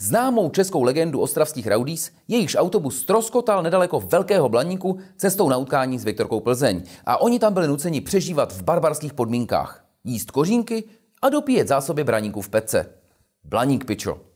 Známou českou legendu ostravských raudís, jejichž autobus stroskotal nedaleko Velkého Blaníku cestou na utkání s Viktorkou Plzeň a oni tam byli nuceni přežívat v barbarských podmínkách, jíst kořínky a dopíjet zásoby braníků v pece. Blaník pičo.